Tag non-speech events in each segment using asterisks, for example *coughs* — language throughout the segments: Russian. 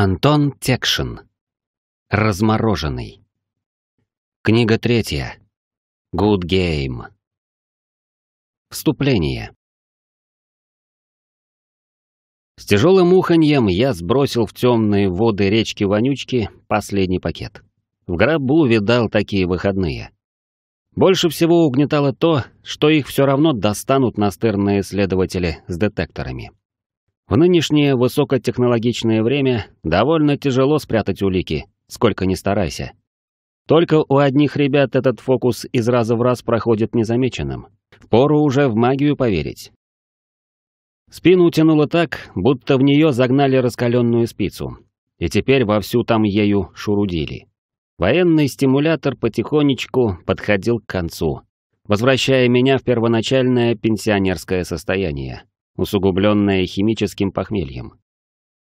Антон Текшин. Размороженный. Книга третья. Good Game. Вступление. С тяжелым уханьем я сбросил в темные воды речки Вонючки последний пакет. В гробу видал такие выходные. Больше всего угнетало то, что их все равно достанут настырные следователи с детекторами. В нынешнее высокотехнологичное время довольно тяжело спрятать улики, сколько ни старайся. Только у одних ребят этот фокус из раза в раз проходит незамеченным. Пору уже в магию поверить. Спину тянуло так, будто в нее загнали раскаленную спицу. И теперь вовсю там ею шурудили. Военный стимулятор потихонечку подходил к концу, возвращая меня в первоначальное пенсионерское состояние усугубленное химическим похмельем.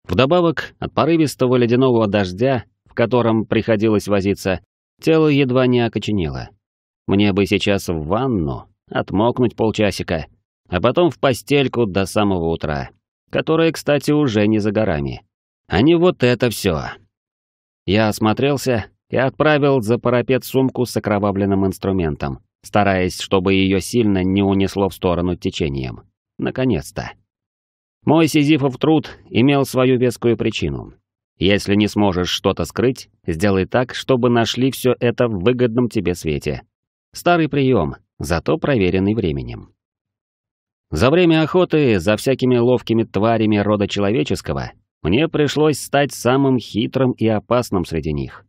Вдобавок, от порывистого ледяного дождя, в котором приходилось возиться, тело едва не окоченело. Мне бы сейчас в ванну, отмокнуть полчасика, а потом в постельку до самого утра, которое, кстати, уже не за горами. А не вот это все. Я осмотрелся и отправил за парапет сумку с окровавленным инструментом, стараясь, чтобы ее сильно не унесло в сторону течением. Наконец-то. Мой сизифов труд имел свою вескую причину. Если не сможешь что-то скрыть, сделай так, чтобы нашли все это в выгодном тебе свете. Старый прием, зато проверенный временем. За время охоты за всякими ловкими тварями рода человеческого мне пришлось стать самым хитрым и опасным среди них.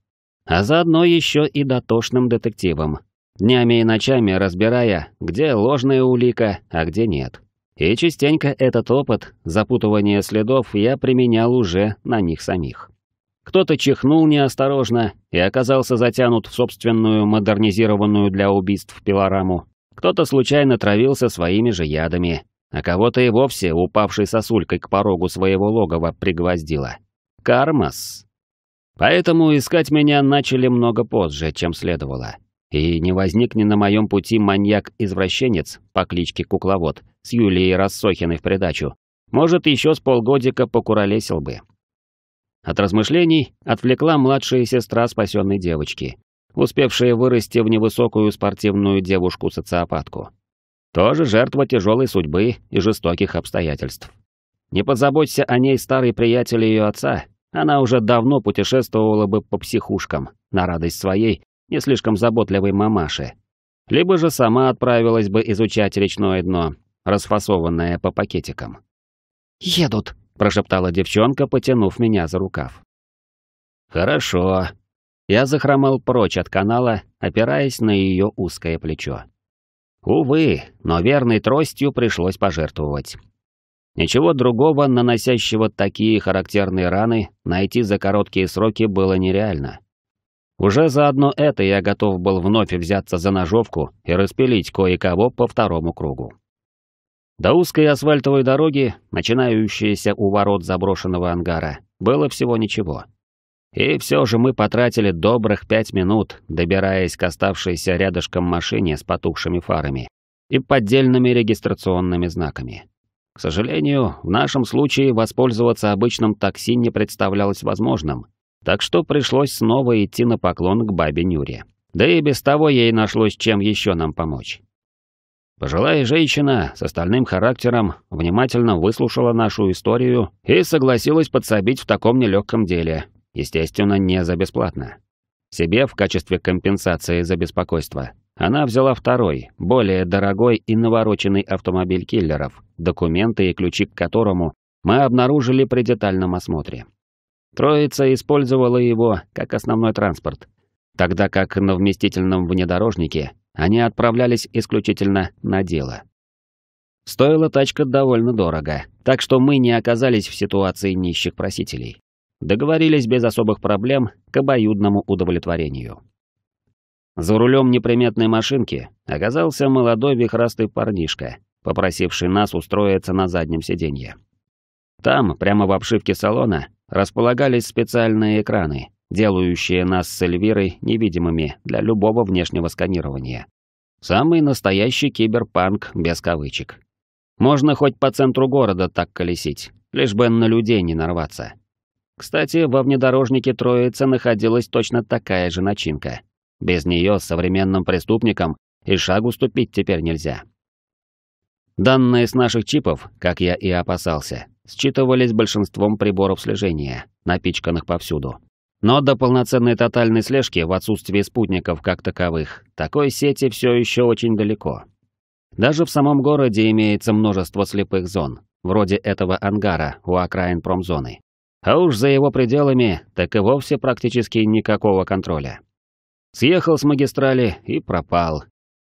А заодно еще и дотошным детективом, днями и ночами разбирая, где ложная улика, а где нет. И частенько этот опыт, запутывания следов, я применял уже на них самих. Кто-то чихнул неосторожно и оказался затянут в собственную модернизированную для убийств пилораму. Кто-то случайно травился своими же ядами, а кого-то и вовсе упавшей сосулькой к порогу своего логова пригвоздило. Кармас. Поэтому искать меня начали много позже, чем следовало. И не возникни на моем пути маньяк-извращенец по кличке Кукловод с Юлией Рассохиной в придачу, может, еще с полгодика покуролесил бы. От размышлений отвлекла младшая сестра спасенной девочки, успевшая вырасти в невысокую спортивную девушку-социопатку. Тоже жертва тяжелой судьбы и жестоких обстоятельств. Не позаботься о ней старый приятель ее отца, она уже давно путешествовала бы по психушкам, на радость своей не слишком заботливой мамаши. Либо же сама отправилась бы изучать речное дно, расфасованное по пакетикам. «Едут», — прошептала девчонка, потянув меня за рукав. «Хорошо». Я захромал прочь от канала, опираясь на ее узкое плечо. Увы, но верной тростью пришлось пожертвовать. Ничего другого, наносящего такие характерные раны, найти за короткие сроки было нереально. Уже заодно это я готов был вновь взяться за ножовку и распилить кое-кого по второму кругу. До узкой асфальтовой дороги, начинающейся у ворот заброшенного ангара, было всего ничего. И все же мы потратили добрых пять минут, добираясь к оставшейся рядышком машине с потухшими фарами и поддельными регистрационными знаками. К сожалению, в нашем случае воспользоваться обычным такси не представлялось возможным, так что пришлось снова идти на поклон к бабе Нюре. Да и без того ей нашлось, чем еще нам помочь. Пожилая женщина с остальным характером внимательно выслушала нашу историю и согласилась подсобить в таком нелегком деле, естественно, не за бесплатно. Себе в качестве компенсации за беспокойство она взяла второй, более дорогой и навороченный автомобиль киллеров, документы и ключи к которому мы обнаружили при детальном осмотре. Троица использовала его как основной транспорт, тогда как на вместительном внедорожнике они отправлялись исключительно на дело. Стоила тачка довольно дорого, так что мы не оказались в ситуации нищих просителей. Договорились без особых проблем к обоюдному удовлетворению. За рулем неприметной машинки оказался молодой вихрастый парнишка, попросивший нас устроиться на заднем сиденье. Там, прямо в обшивке салона, располагались специальные экраны, делающие нас с Эльвирой невидимыми для любого внешнего сканирования. Самый настоящий киберпанк без кавычек. Можно хоть по центру города так колесить, лишь бы на людей не нарваться. Кстати, во внедорожнике Троица находилась точно такая же начинка. Без нее современным преступникам и шагу ступить теперь нельзя. Данные с наших чипов, как я и опасался, считывались большинством приборов слежения, напичканных повсюду. Но до полноценной тотальной слежки в отсутствии спутников как таковых, такой сети все еще очень далеко. Даже в самом городе имеется множество слепых зон, вроде этого ангара у окраин промзоны. А уж за его пределами так и вовсе практически никакого контроля. Съехал с магистрали и пропал.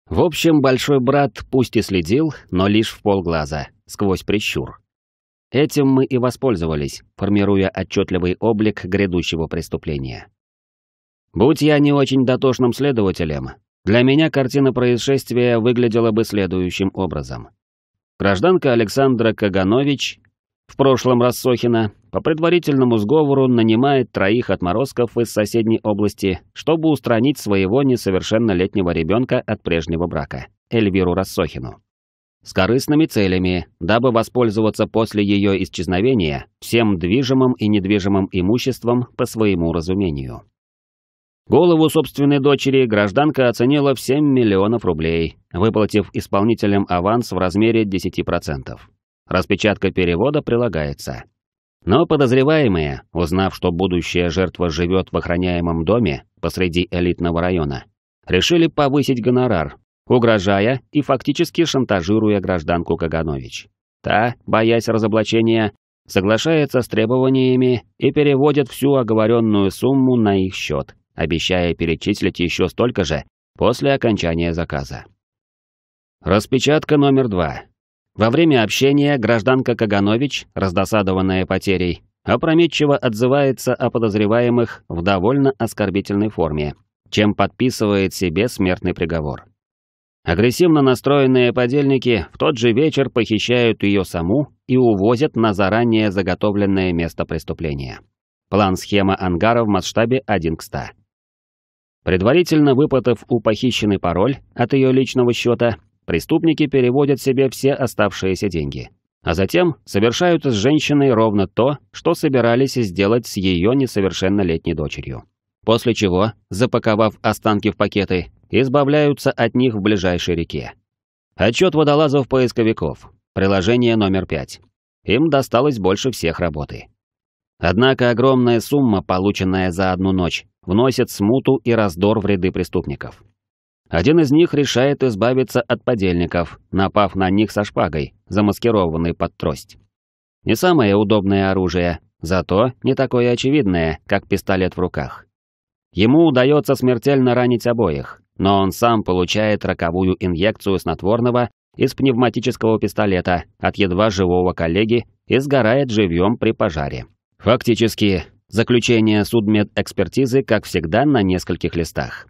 В общем, большой брат пусть и следил, но лишь в полглаза, сквозь прищур. Этим мы и воспользовались, формируя отчетливый облик грядущего преступления. Будь я не очень дотошным следователем, для меня картина происшествия выглядела бы следующим образом. Гражданка Александра Каганович, в прошлом Рассохина, по предварительному сговору нанимает троих отморозков из соседней области, чтобы устранить своего несовершеннолетнего ребенка от прежнего брака, Эльвиру Рассохину с корыстными целями, дабы воспользоваться после ее исчезновения всем движимым и недвижимым имуществом по своему разумению. Голову собственной дочери гражданка оценила в 7 миллионов рублей, выплатив исполнителям аванс в размере 10%. Распечатка перевода прилагается. Но подозреваемые, узнав, что будущая жертва живет в охраняемом доме посреди элитного района, решили повысить гонорар угрожая и фактически шантажируя гражданку Каганович. Та, боясь разоблачения, соглашается с требованиями и переводит всю оговоренную сумму на их счет, обещая перечислить еще столько же после окончания заказа. Распечатка номер два. Во время общения гражданка Каганович, раздосадованная потерей, опрометчиво отзывается о подозреваемых в довольно оскорбительной форме, чем подписывает себе смертный приговор. Агрессивно настроенные подельники в тот же вечер похищают ее саму и увозят на заранее заготовленное место преступления. План схема ангара в масштабе 1 к 100. Предварительно выпотов у похищенный пароль от ее личного счета, преступники переводят себе все оставшиеся деньги. А затем совершают с женщиной ровно то, что собирались сделать с ее несовершеннолетней дочерью. После чего, запаковав останки в пакеты, избавляются от них в ближайшей реке. Отчет водолазов-поисковиков. Приложение номер 5. Им досталось больше всех работы. Однако огромная сумма, полученная за одну ночь, вносит смуту и раздор в ряды преступников. Один из них решает избавиться от подельников, напав на них со шпагой, замаскированной под трость. Не самое удобное оружие, зато не такое очевидное, как пистолет в руках. Ему удается смертельно ранить обоих, но он сам получает роковую инъекцию снотворного из пневматического пистолета от едва живого коллеги и сгорает живьем при пожаре. Фактически, заключение судмедэкспертизы, как всегда, на нескольких листах.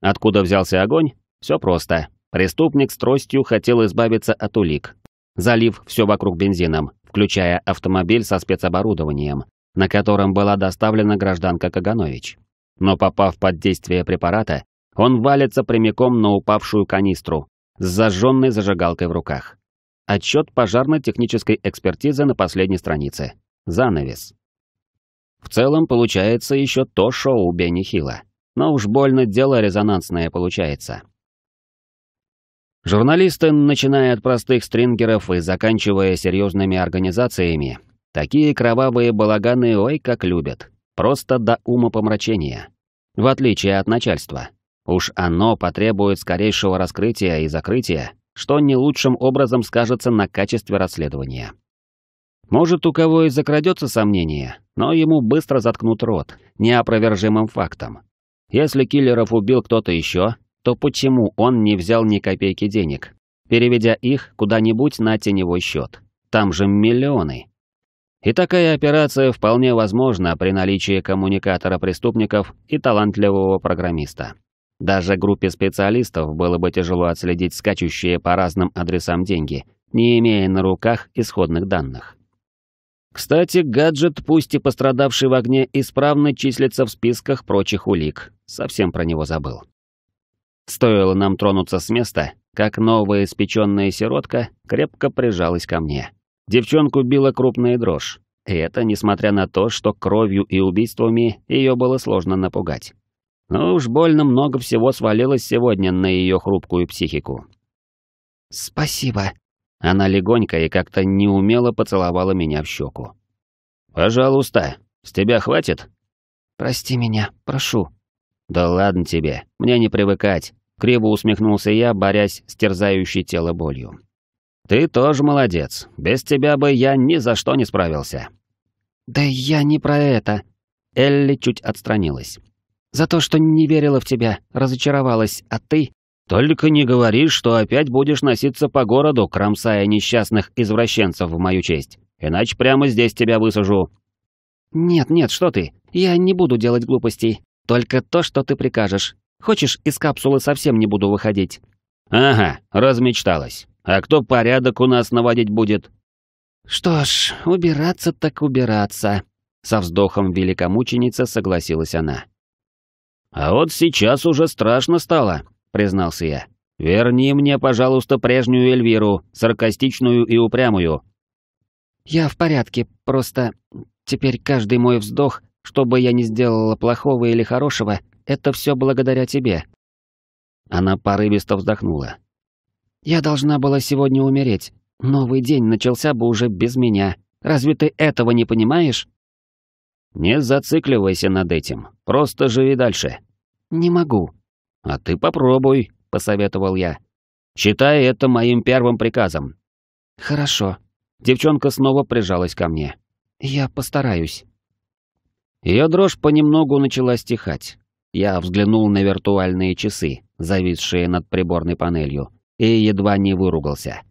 Откуда взялся огонь? Все просто. Преступник с тростью хотел избавиться от улик, залив все вокруг бензином, включая автомобиль со спецоборудованием, на котором была доставлена гражданка Каганович. Но попав под действие препарата, он валится прямиком на упавшую канистру с зажженной зажигалкой в руках. Отчет пожарно-технической экспертизы на последней странице. Занавес. В целом получается еще то шоу Бенни Хилла. Но уж больно дело резонансное получается. Журналисты, начиная от простых стрингеров и заканчивая серьезными организациями, такие кровавые балаганы ой как любят. Просто до ума помрачения. В отличие от начальства, Уж оно потребует скорейшего раскрытия и закрытия, что не лучшим образом скажется на качестве расследования. Может, у кого и закрадется сомнение, но ему быстро заткнут рот неопровержимым фактом. Если киллеров убил кто-то еще, то почему он не взял ни копейки денег, переведя их куда-нибудь на теневой счет? Там же миллионы. И такая операция вполне возможна при наличии коммуникатора преступников и талантливого программиста. Даже группе специалистов было бы тяжело отследить скачущие по разным адресам деньги, не имея на руках исходных данных. Кстати, гаджет, пусть и пострадавший в огне, исправно числится в списках прочих улик. Совсем про него забыл. Стоило нам тронуться с места, как новая испеченная сиротка крепко прижалась ко мне. Девчонку била крупная дрожь. И это несмотря на то, что кровью и убийствами ее было сложно напугать. Но уж больно много всего свалилось сегодня на ее хрупкую психику. «Спасибо». Она легонько и как-то неумело поцеловала меня в щеку. «Пожалуйста, с тебя хватит?» «Прости меня, прошу». «Да ладно тебе, мне не привыкать», — криво усмехнулся я, борясь с терзающей тело болью. «Ты тоже молодец. Без тебя бы я ни за что не справился». «Да я не про это». Элли чуть отстранилась. За то, что не верила в тебя, разочаровалась, а ты...» «Только не говори, что опять будешь носиться по городу, кромсая несчастных извращенцев в мою честь. Иначе прямо здесь тебя высажу». «Нет, нет, что ты. Я не буду делать глупостей. Только то, что ты прикажешь. Хочешь, из капсулы совсем не буду выходить». «Ага, размечталась. А кто порядок у нас наводить будет?» «Что ж, убираться так убираться», — со вздохом великомученица согласилась она. «А вот сейчас уже страшно стало», — признался я. «Верни мне, пожалуйста, прежнюю Эльвиру, саркастичную и упрямую». «Я в порядке, просто теперь каждый мой вздох, что бы я ни сделала плохого или хорошего, это все благодаря тебе». Она порывисто вздохнула. «Я должна была сегодня умереть. Новый день начался бы уже без меня. Разве ты этого не понимаешь?» «Не зацикливайся над этим. Просто живи дальше. «Не могу». «А ты попробуй», — посоветовал я. «Считай это моим первым приказом». «Хорошо». Девчонка снова прижалась ко мне. «Я постараюсь». Ее дрожь понемногу начала стихать. Я взглянул на виртуальные часы, зависшие над приборной панелью, и едва не выругался.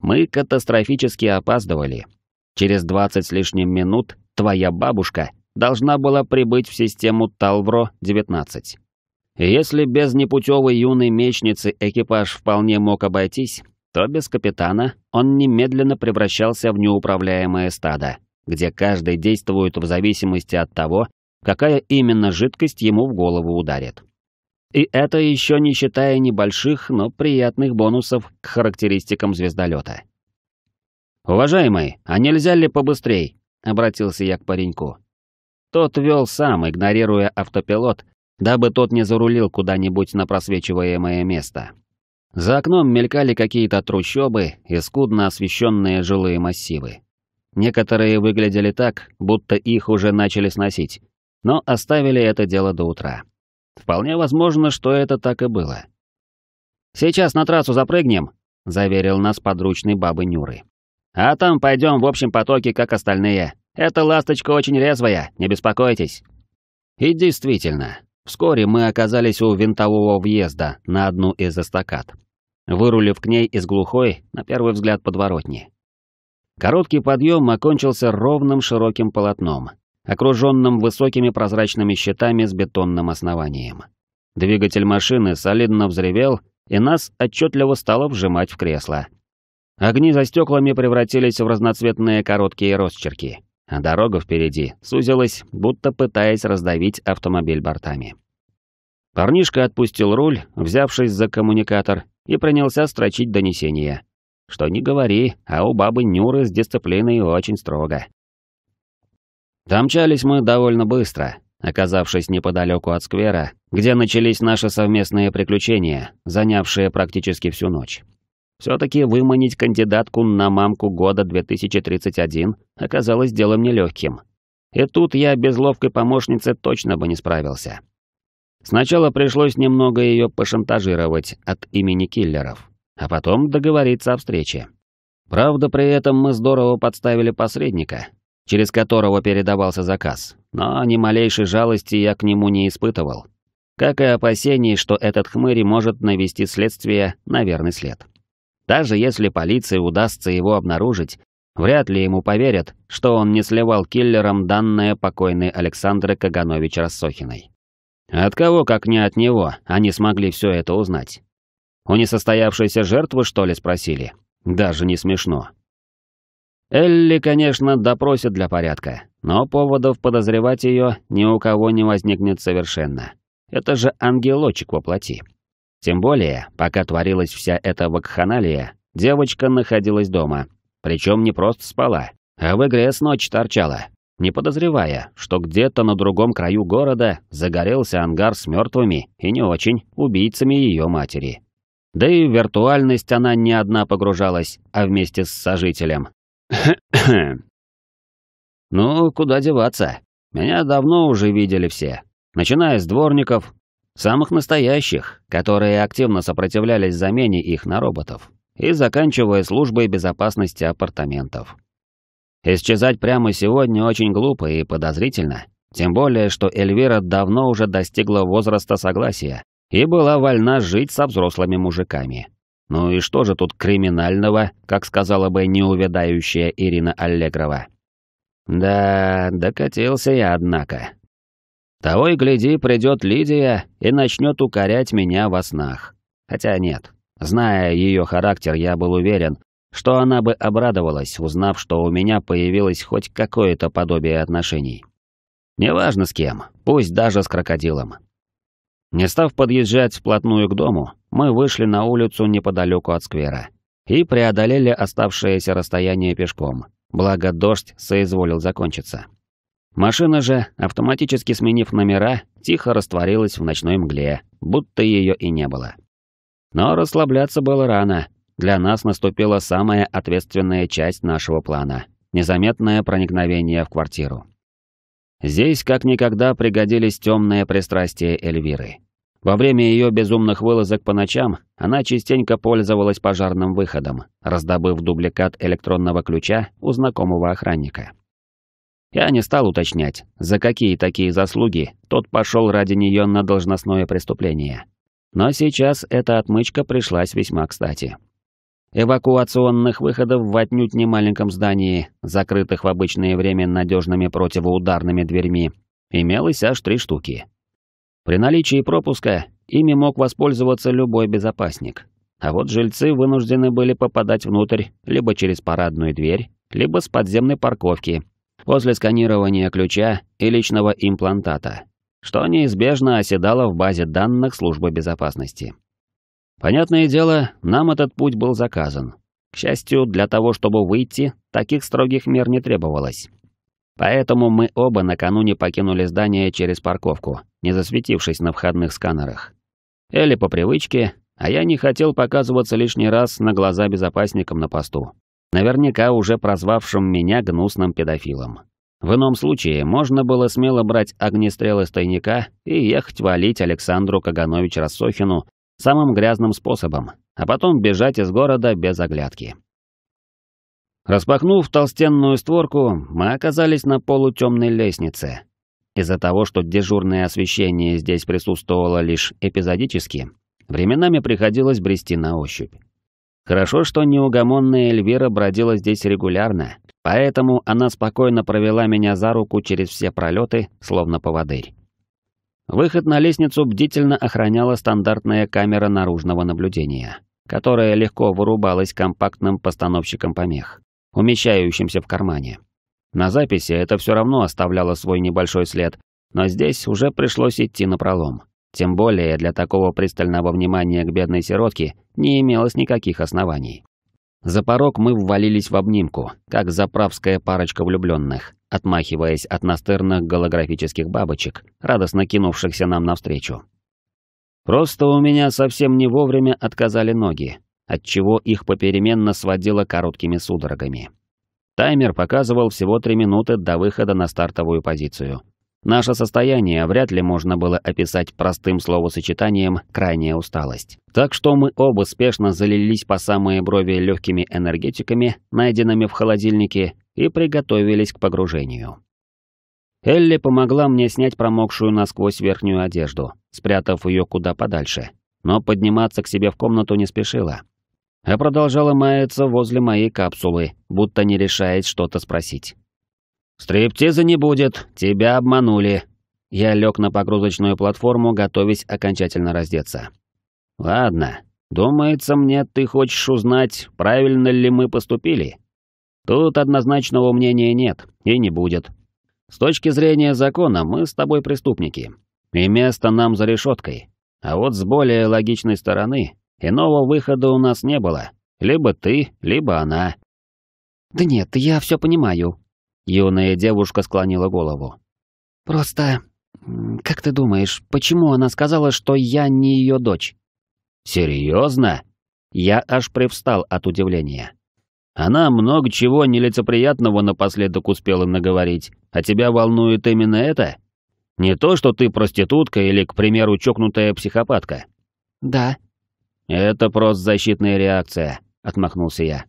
Мы катастрофически опаздывали. Через двадцать с лишним минут твоя бабушка должна была прибыть в систему Талвро-19 если без непутевой юной мечницы экипаж вполне мог обойтись, то без капитана он немедленно превращался в неуправляемое стадо, где каждый действует в зависимости от того, какая именно жидкость ему в голову ударит. И это еще не считая небольших, но приятных бонусов к характеристикам звездолета. «Уважаемый, а нельзя ли побыстрей?» — обратился я к пареньку. Тот вел сам, игнорируя автопилот, дабы тот не зарулил куда-нибудь на просвечиваемое место. За окном мелькали какие-то трущобы и скудно освещенные жилые массивы. Некоторые выглядели так, будто их уже начали сносить, но оставили это дело до утра. Вполне возможно, что это так и было. «Сейчас на трассу запрыгнем», — заверил нас подручный бабы Нюры. «А там пойдем в общем потоке, как остальные. Эта ласточка очень резвая, не беспокойтесь». И действительно, Вскоре мы оказались у винтового въезда на одну из эстакад, вырулив к ней из глухой, на первый взгляд, подворотни. Короткий подъем окончился ровным широким полотном, окруженным высокими прозрачными щитами с бетонным основанием. Двигатель машины солидно взревел, и нас отчетливо стало вжимать в кресло. Огни за стеклами превратились в разноцветные короткие росчерки а дорога впереди сузилась, будто пытаясь раздавить автомобиль бортами. Парнишка отпустил руль, взявшись за коммуникатор, и принялся строчить донесение. Что не говори, а у бабы Нюры с дисциплиной очень строго. Домчались мы довольно быстро, оказавшись неподалеку от сквера, где начались наши совместные приключения, занявшие практически всю ночь. Все-таки выманить кандидатку на мамку года 2031 оказалось делом нелегким. И тут я без ловкой помощницы точно бы не справился. Сначала пришлось немного ее пошантажировать от имени киллеров, а потом договориться о встрече. Правда, при этом мы здорово подставили посредника, через которого передавался заказ, но ни малейшей жалости я к нему не испытывал, как и опасений, что этот хмырь может навести следствие на верный след. Даже если полиции удастся его обнаружить, вряд ли ему поверят, что он не сливал киллерам данные покойной Александры Каганович Рассохиной. От кого, как не от него, они смогли все это узнать? У несостоявшейся жертвы, что ли, спросили? Даже не смешно. Элли, конечно, допросит для порядка, но поводов подозревать ее ни у кого не возникнет совершенно. Это же ангелочек во плоти. Тем более, пока творилась вся эта вакханалия, девочка находилась дома. Причем не просто спала, а в игре с ночи торчала, не подозревая, что где-то на другом краю города загорелся ангар с мертвыми и не очень убийцами ее матери. Да и в виртуальность она не одна погружалась, а вместе с сожителем. *coughs* ну, куда деваться? Меня давно уже видели все. Начиная с дворников, Самых настоящих, которые активно сопротивлялись замене их на роботов. И заканчивая службой безопасности апартаментов. Исчезать прямо сегодня очень глупо и подозрительно. Тем более, что Эльвира давно уже достигла возраста согласия и была вольна жить со взрослыми мужиками. Ну и что же тут криминального, как сказала бы неувядающая Ирина Аллегрова? Да, докатился я, однако. Того и гляди, придет Лидия и начнет укорять меня во снах. Хотя нет. Зная ее характер, я был уверен, что она бы обрадовалась, узнав, что у меня появилось хоть какое-то подобие отношений. Неважно с кем, пусть даже с крокодилом. Не став подъезжать вплотную к дому, мы вышли на улицу неподалеку от сквера и преодолели оставшееся расстояние пешком, благо дождь соизволил закончиться. Машина же, автоматически сменив номера, тихо растворилась в ночной мгле, будто ее и не было. Но расслабляться было рано. Для нас наступила самая ответственная часть нашего плана – незаметное проникновение в квартиру. Здесь как никогда пригодились темные пристрастия Эльвиры. Во время ее безумных вылазок по ночам она частенько пользовалась пожарным выходом, раздобыв дубликат электронного ключа у знакомого охранника. Я не стал уточнять, за какие такие заслуги тот пошел ради нее на должностное преступление. Но сейчас эта отмычка пришлась весьма кстати. Эвакуационных выходов в отнюдь не маленьком здании, закрытых в обычное время надежными противоударными дверьми, имелось аж три штуки. При наличии пропуска ими мог воспользоваться любой безопасник. А вот жильцы вынуждены были попадать внутрь либо через парадную дверь, либо с подземной парковки, после сканирования ключа и личного имплантата, что неизбежно оседало в базе данных службы безопасности. Понятное дело, нам этот путь был заказан. К счастью, для того, чтобы выйти, таких строгих мер не требовалось. Поэтому мы оба накануне покинули здание через парковку, не засветившись на входных сканерах. Элли по привычке, а я не хотел показываться лишний раз на глаза безопасникам на посту, наверняка уже прозвавшим меня гнусным педофилом. В ином случае можно было смело брать огнестрел из тайника и ехать валить Александру Каганович Рассохину самым грязным способом, а потом бежать из города без оглядки. Распахнув толстенную створку, мы оказались на полутемной лестнице. Из-за того, что дежурное освещение здесь присутствовало лишь эпизодически, временами приходилось брести на ощупь. Хорошо, что неугомонная Эльвира бродила здесь регулярно, поэтому она спокойно провела меня за руку через все пролеты, словно поводырь. Выход на лестницу бдительно охраняла стандартная камера наружного наблюдения, которая легко вырубалась компактным постановщиком помех, умещающимся в кармане. На записи это все равно оставляло свой небольшой след, но здесь уже пришлось идти напролом. Тем более для такого пристального внимания к бедной сиротке не имелось никаких оснований. За порог мы ввалились в обнимку, как заправская парочка влюбленных, отмахиваясь от настырных голографических бабочек, радостно кинувшихся нам навстречу. Просто у меня совсем не вовремя отказали ноги, отчего их попеременно сводило короткими судорогами. Таймер показывал всего три минуты до выхода на стартовую позицию – Наше состояние вряд ли можно было описать простым словосочетанием «крайняя усталость». Так что мы оба спешно залились по самые брови легкими энергетиками, найденными в холодильнике, и приготовились к погружению. Элли помогла мне снять промокшую насквозь верхнюю одежду, спрятав ее куда подальше, но подниматься к себе в комнату не спешила, Я а продолжала маяться возле моей капсулы, будто не решаясь что-то спросить. «Стриптиза не будет, тебя обманули». Я лег на погрузочную платформу, готовясь окончательно раздеться. «Ладно, думается мне, ты хочешь узнать, правильно ли мы поступили?» «Тут однозначного мнения нет и не будет. С точки зрения закона мы с тобой преступники, и место нам за решеткой. А вот с более логичной стороны иного выхода у нас не было. Либо ты, либо она». «Да нет, я все понимаю», Юная девушка склонила голову. «Просто... Как ты думаешь, почему она сказала, что я не ее дочь?» «Серьезно?» Я аж привстал от удивления. «Она много чего нелицеприятного напоследок успела наговорить, а тебя волнует именно это? Не то, что ты проститутка или, к примеру, чокнутая психопатка?» «Да». «Это просто защитная реакция», — отмахнулся я.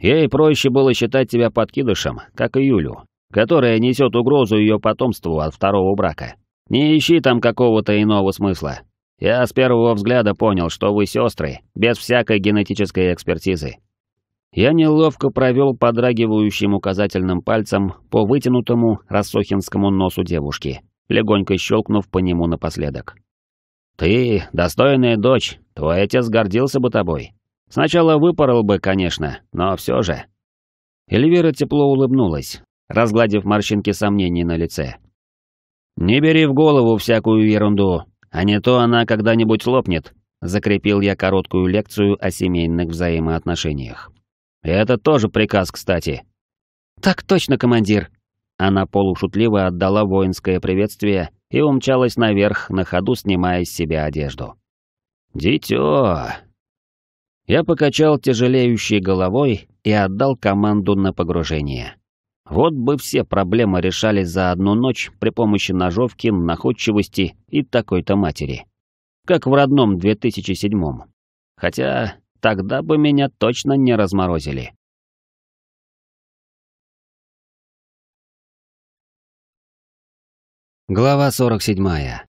Ей проще было считать тебя подкидышем, как и Юлю, которая несет угрозу ее потомству от второго брака. Не ищи там какого-то иного смысла. Я с первого взгляда понял, что вы сестры, без всякой генетической экспертизы. Я неловко провел подрагивающим указательным пальцем по вытянутому рассохинскому носу девушки, легонько щелкнув по нему напоследок. «Ты, достойная дочь, твой отец гордился бы тобой. Сначала выпорол бы, конечно, но все же. Эльвира тепло улыбнулась, разгладив морщинки сомнений на лице. «Не бери в голову всякую ерунду, а не то она когда-нибудь лопнет», закрепил я короткую лекцию о семейных взаимоотношениях. «Это тоже приказ, кстати». «Так точно, командир», она полушутливо отдала воинское приветствие и умчалась наверх, на ходу снимая с себя одежду. «Дитё!» Я покачал тяжелеющей головой и отдал команду на погружение. Вот бы все проблемы решались за одну ночь при помощи ножовки, находчивости и такой-то матери. Как в родном 2007-м. Хотя тогда бы меня точно не разморозили. Глава 47.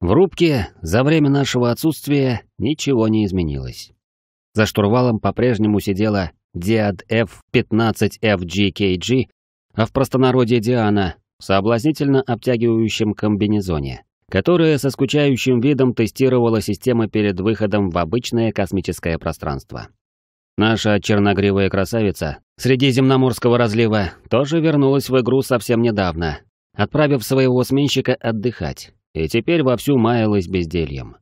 В рубке за время нашего отсутствия ничего не изменилось. За штурвалом по-прежнему сидела Диад F15FGKG, а в простонародье Диана, в соблазнительно обтягивающем комбинезоне, которая со скучающим видом тестировала системы перед выходом в обычное космическое пространство. Наша черногривая красавица среди земноморского разлива тоже вернулась в игру совсем недавно, отправив своего сменщика отдыхать и теперь вовсю маялась бездельем.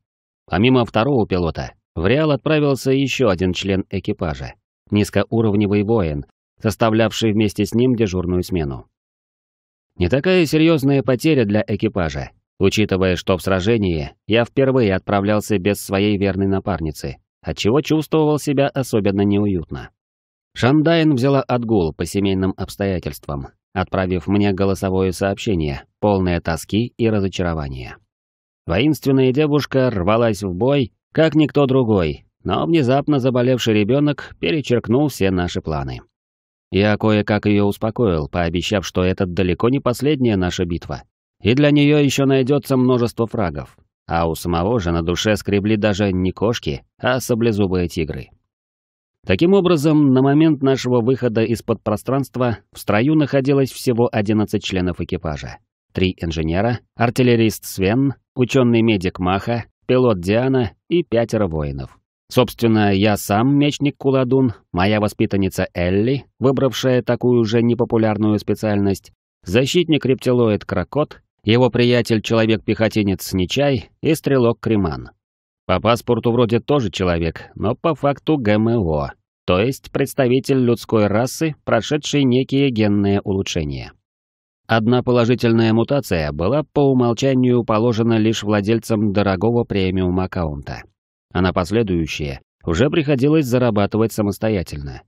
Помимо второго пилота, в Реал отправился еще один член экипажа, низкоуровневый воин, составлявший вместе с ним дежурную смену. Не такая серьезная потеря для экипажа, учитывая, что в сражении я впервые отправлялся без своей верной напарницы, отчего чувствовал себя особенно неуютно. Шандайн взяла отгул по семейным обстоятельствам, отправив мне голосовое сообщение, полное тоски и разочарования. Воинственная девушка рвалась в бой, как никто другой, но внезапно заболевший ребенок перечеркнул все наши планы. Я кое-как ее успокоил, пообещав, что это далеко не последняя наша битва, и для нее еще найдется множество фрагов, а у самого же на душе скребли даже не кошки, а саблезубые тигры. Таким образом, на момент нашего выхода из-под пространства в строю находилось всего 11 членов экипажа. Три инженера, артиллерист Свен, ученый-медик Маха, пилот Диана и пятеро воинов. Собственно, я сам мечник Куладун, моя воспитанница Элли, выбравшая такую же непопулярную специальность, защитник-рептилоид Крокот, его приятель-человек-пехотинец Нечай и стрелок Креман. По паспорту вроде тоже человек, но по факту ГМО, то есть представитель людской расы, прошедший некие генные улучшения. Одна положительная мутация была по умолчанию положена лишь владельцам дорогого премиум-аккаунта. А на последующие уже приходилось зарабатывать самостоятельно.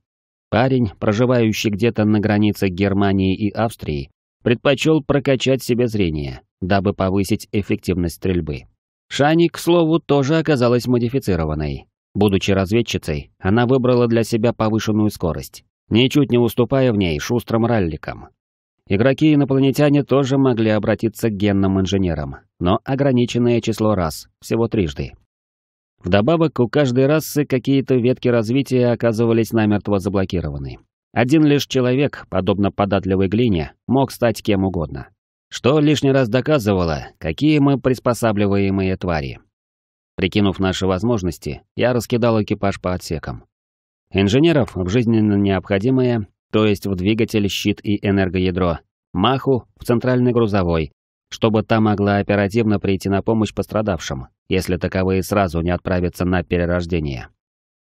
Парень, проживающий где-то на границе Германии и Австрии, предпочел прокачать себе зрение, дабы повысить эффективность стрельбы. Шани, к слову, тоже оказалась модифицированной. Будучи разведчицей, она выбрала для себя повышенную скорость, ничуть не уступая в ней шустрым ралликам. Игроки-инопланетяне тоже могли обратиться к генным инженерам, но ограниченное число раз, всего трижды. Вдобавок, у каждой расы какие-то ветки развития оказывались намертво заблокированы. Один лишь человек, подобно податливой глине, мог стать кем угодно что лишний раз доказывало, какие мы приспосабливаемые твари. Прикинув наши возможности, я раскидал экипаж по отсекам. Инженеров в жизненно необходимые, то есть в двигатель, щит и энергоядро, маху в центральный грузовой, чтобы та могла оперативно прийти на помощь пострадавшим, если таковые сразу не отправятся на перерождение.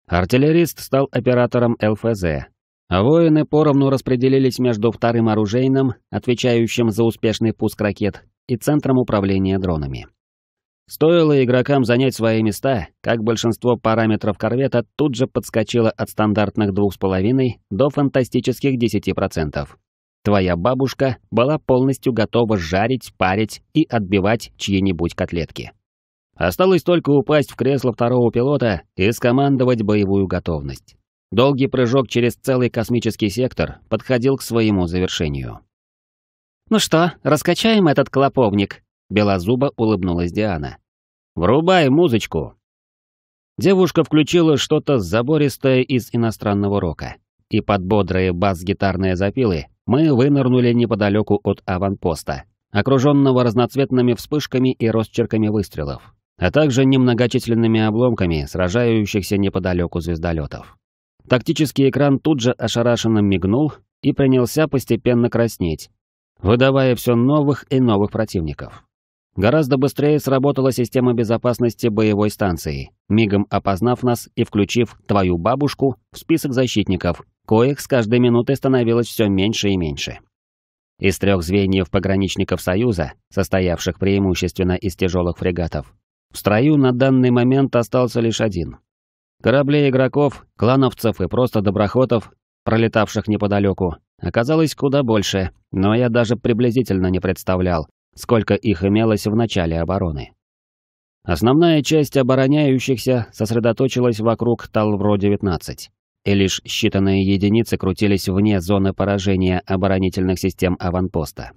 Артиллерист стал оператором ЛФЗ, а воины поровну распределились между вторым оружейным, отвечающим за успешный пуск ракет, и центром управления дронами. Стоило игрокам занять свои места, как большинство параметров корвета тут же подскочило от стандартных 2,5 до фантастических 10%. Твоя бабушка была полностью готова жарить, парить и отбивать чьи-нибудь котлетки. Осталось только упасть в кресло второго пилота и скомандовать боевую готовность. Долгий прыжок через целый космический сектор подходил к своему завершению. «Ну что, раскачаем этот клоповник?» Белозуба улыбнулась Диана. «Врубай музычку!» Девушка включила что-то забористое из иностранного рока. И под бодрые бас-гитарные запилы мы вынырнули неподалеку от аванпоста, окруженного разноцветными вспышками и росчерками выстрелов, а также немногочисленными обломками сражающихся неподалеку звездолетов. Тактический экран тут же ошарашенно мигнул и принялся постепенно краснеть, выдавая все новых и новых противников. Гораздо быстрее сработала система безопасности боевой станции, мигом опознав нас и включив твою бабушку в список защитников, коих с каждой минуты становилось все меньше и меньше. Из трех звеньев пограничников Союза, состоявших преимущественно из тяжелых фрегатов, в строю на данный момент остался лишь один. Корабли игроков, клановцев и просто доброхотов, пролетавших неподалеку, оказалось куда больше, но я даже приблизительно не представлял, сколько их имелось в начале обороны. Основная часть обороняющихся сосредоточилась вокруг Талвро-19, и лишь считанные единицы крутились вне зоны поражения оборонительных систем аванпоста.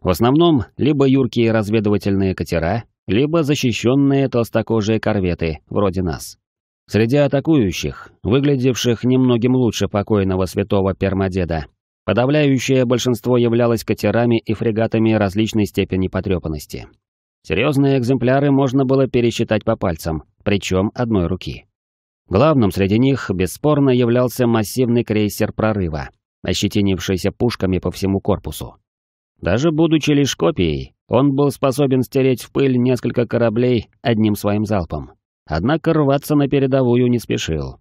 В основном, либо юркие разведывательные катера, либо защищенные толстокожие корветы, вроде нас. Среди атакующих, выглядевших немногим лучше покойного святого Пермодеда, подавляющее большинство являлось катерами и фрегатами различной степени потрепанности. Серьезные экземпляры можно было пересчитать по пальцам, причем одной руки. Главным среди них, бесспорно, являлся массивный крейсер прорыва, ощетинившийся пушками по всему корпусу. Даже будучи лишь копией, он был способен стереть в пыль несколько кораблей одним своим залпом однако рваться на передовую не спешил.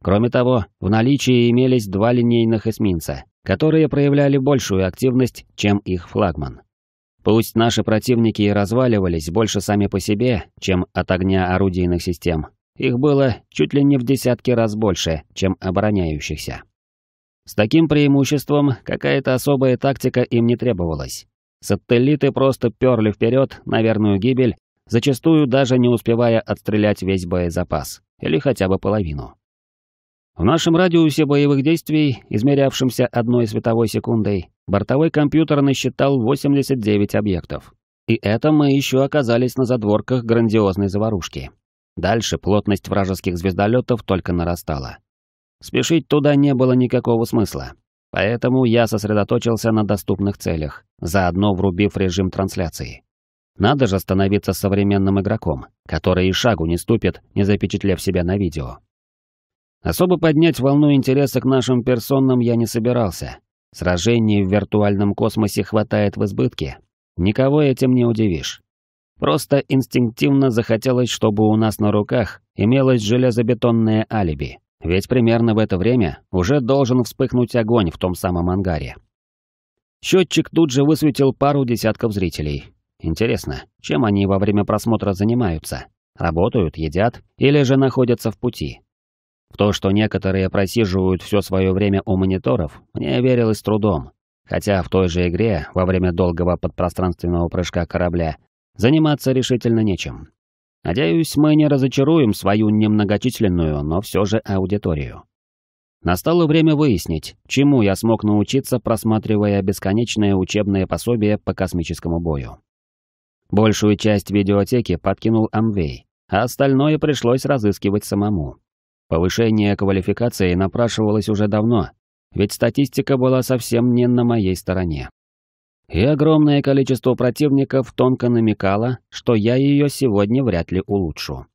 Кроме того, в наличии имелись два линейных эсминца, которые проявляли большую активность, чем их флагман. Пусть наши противники и разваливались больше сами по себе, чем от огня орудийных систем, их было чуть ли не в десятки раз больше, чем обороняющихся. С таким преимуществом какая-то особая тактика им не требовалась. Сателлиты просто перли вперед на верную гибель зачастую даже не успевая отстрелять весь боезапас, или хотя бы половину. В нашем радиусе боевых действий, измерявшемся одной световой секундой, бортовой компьютер насчитал 89 объектов. И это мы еще оказались на задворках грандиозной заварушки. Дальше плотность вражеских звездолетов только нарастала. Спешить туда не было никакого смысла. Поэтому я сосредоточился на доступных целях, заодно врубив режим трансляции. Надо же становиться современным игроком, который и шагу не ступит, не запечатлев себя на видео. Особо поднять волну интереса к нашим персонам я не собирался. Сражений в виртуальном космосе хватает в избытке. Никого этим не удивишь. Просто инстинктивно захотелось, чтобы у нас на руках имелось железобетонное алиби. Ведь примерно в это время уже должен вспыхнуть огонь в том самом ангаре. Счетчик тут же высветил пару десятков зрителей, Интересно, чем они во время просмотра занимаются? Работают, едят или же находятся в пути? В то, что некоторые просиживают все свое время у мониторов, мне верилось трудом. Хотя в той же игре, во время долгого подпространственного прыжка корабля, заниматься решительно нечем. Надеюсь, мы не разочаруем свою немногочисленную, но все же аудиторию. Настало время выяснить, чему я смог научиться, просматривая бесконечные учебные пособия по космическому бою. Большую часть видеотеки подкинул Амвей, а остальное пришлось разыскивать самому. Повышение квалификации напрашивалось уже давно, ведь статистика была совсем не на моей стороне. И огромное количество противников тонко намекало, что я ее сегодня вряд ли улучшу.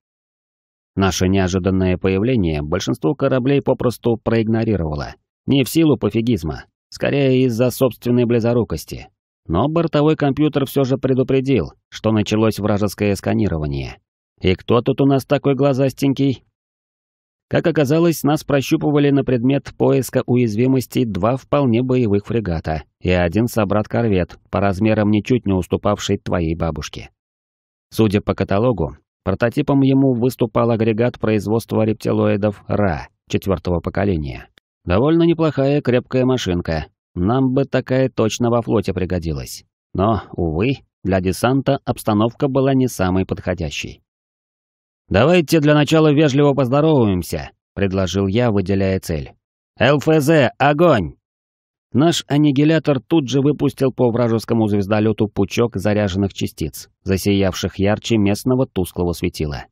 Наше неожиданное появление большинство кораблей попросту проигнорировало. Не в силу пофигизма, скорее из-за собственной близорукости, но бортовой компьютер все же предупредил, что началось вражеское сканирование. И кто тут у нас такой глазастенький? Как оказалось, нас прощупывали на предмет поиска уязвимостей два вполне боевых фрегата и один собрат-корвет, по размерам ничуть не уступавший твоей бабушке. Судя по каталогу, прототипом ему выступал агрегат производства рептилоидов РА четвертого поколения. Довольно неплохая крепкая машинка, нам бы такая точно во флоте пригодилась. Но, увы, для десанта обстановка была не самой подходящей. «Давайте для начала вежливо поздороваемся», — предложил я, выделяя цель. «ЛФЗ, огонь!» Наш аннигилятор тут же выпустил по вражескому звездолету пучок заряженных частиц, засиявших ярче местного тусклого светила.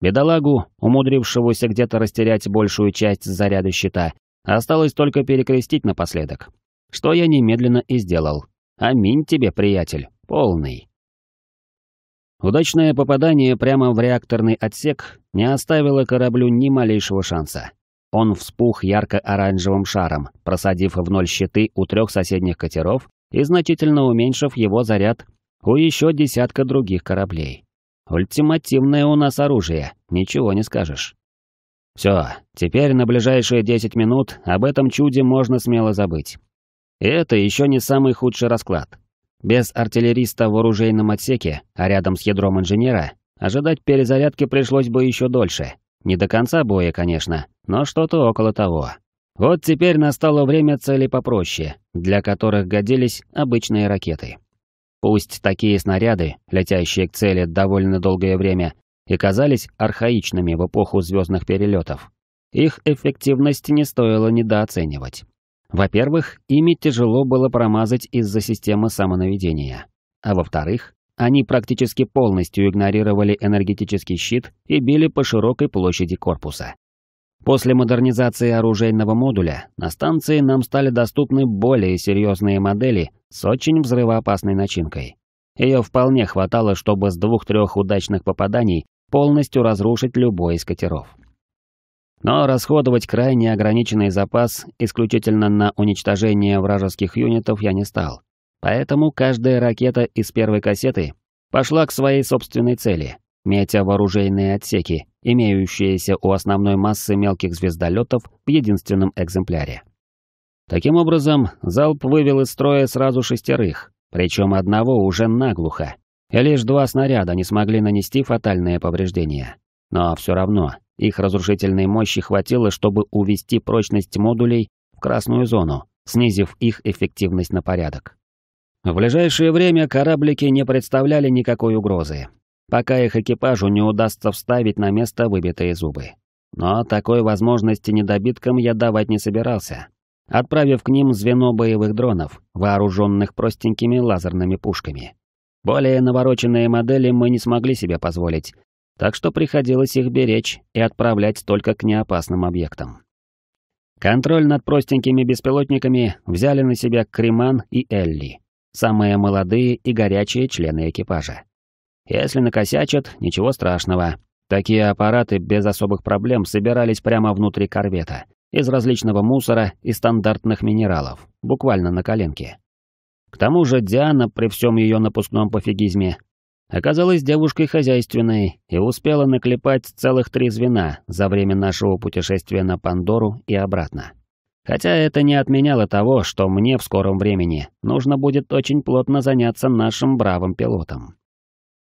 Бедолагу, умудрившегося где-то растерять большую часть заряда щита, осталось только перекрестить напоследок, что я немедленно и сделал. Аминь тебе, приятель, полный. Удачное попадание прямо в реакторный отсек не оставило кораблю ни малейшего шанса. Он вспух ярко-оранжевым шаром, просадив в ноль щиты у трех соседних катеров и значительно уменьшив его заряд у еще десятка других кораблей. Ультимативное у нас оружие, ничего не скажешь. Все, теперь на ближайшие 10 минут об этом чуде можно смело забыть. И это еще не самый худший расклад. Без артиллериста в оружейном отсеке, а рядом с ядром инженера, ожидать перезарядки пришлось бы еще дольше. Не до конца боя, конечно, но что-то около того. Вот теперь настало время цели попроще, для которых годились обычные ракеты. Пусть такие снаряды, летящие к цели довольно долгое время, и казались архаичными в эпоху звездных перелетов. Их эффективность не стоило недооценивать. Во-первых, ими тяжело было промазать из-за системы самонаведения. А во-вторых, они практически полностью игнорировали энергетический щит и били по широкой площади корпуса. После модернизации оружейного модуля на станции нам стали доступны более серьезные модели с очень взрывоопасной начинкой. Ее вполне хватало, чтобы с двух-трех удачных попаданий полностью разрушить любой из катеров. Но расходовать крайне ограниченный запас исключительно на уничтожение вражеских юнитов я не стал. Поэтому каждая ракета из первой кассеты пошла к своей собственной цели, метя вооружейные отсеки, имеющиеся у основной массы мелких звездолетов в единственном экземпляре. Таким образом, залп вывел из строя сразу шестерых, причем одного уже наглухо, и лишь два снаряда не смогли нанести фатальные повреждения. Но все равно, их разрушительной мощи хватило, чтобы увести прочность модулей в красную зону, снизив их эффективность на порядок. В ближайшее время кораблики не представляли никакой угрозы, пока их экипажу не удастся вставить на место выбитые зубы. Но такой возможности недобиткам я давать не собирался, отправив к ним звено боевых дронов, вооруженных простенькими лазерными пушками. Более навороченные модели мы не смогли себе позволить, так что приходилось их беречь и отправлять только к неопасным объектам. Контроль над простенькими беспилотниками взяли на себя Креман и Элли, самые молодые и горячие члены экипажа. Если накосячат, ничего страшного. Такие аппараты без особых проблем собирались прямо внутри корвета, из различного мусора и стандартных минералов, буквально на коленке. К тому же Диана при всем ее напускном пофигизме Оказалась девушкой хозяйственной и успела наклепать целых три звена за время нашего путешествия на Пандору и обратно. Хотя это не отменяло того, что мне в скором времени нужно будет очень плотно заняться нашим бравым пилотом.